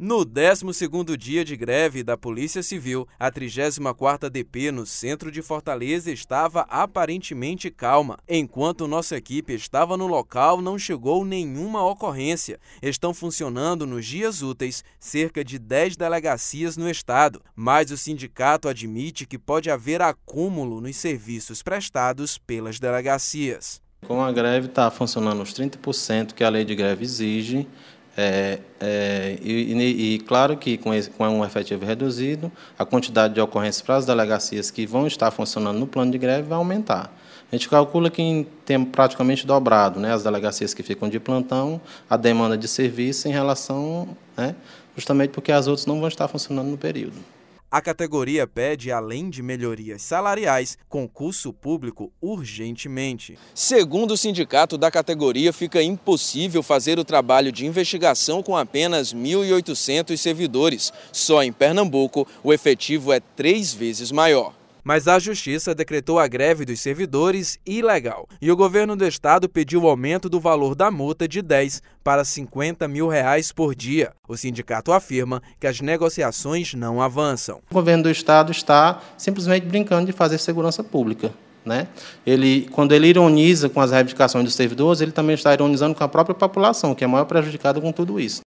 No 12º dia de greve da Polícia Civil, a 34ª DP no centro de Fortaleza estava aparentemente calma. Enquanto nossa equipe estava no local, não chegou nenhuma ocorrência. Estão funcionando nos dias úteis cerca de 10 delegacias no estado, mas o sindicato admite que pode haver acúmulo nos serviços prestados pelas delegacias. Com a greve está funcionando os 30% que a lei de greve exige é, é, e, e, e, claro que, com, esse, com, um efetivo reduzido, a quantidade de ocorrências para as delegacias que vão estar funcionando no plano de greve vai aumentar. A gente calcula que em tempo praticamente dobrado, né, as delegacias que ficam de plantão, a demanda de serviço em relação, né, justamente porque as outras não vão estar funcionando no período. A categoria pede, além de melhorias salariais, concurso público urgentemente. Segundo o sindicato da categoria, fica impossível fazer o trabalho de investigação com apenas 1.800 servidores. Só em Pernambuco, o efetivo é três vezes maior mas a Justiça decretou a greve dos servidores ilegal e o governo do estado pediu o aumento do valor da multa de 10 para 50 mil reais por dia. O sindicato afirma que as negociações não avançam. O governo do estado está simplesmente brincando de fazer segurança pública. Né? Ele, quando ele ironiza com as reivindicações dos servidores, ele também está ironizando com a própria população, que é a maior prejudicada com tudo isso.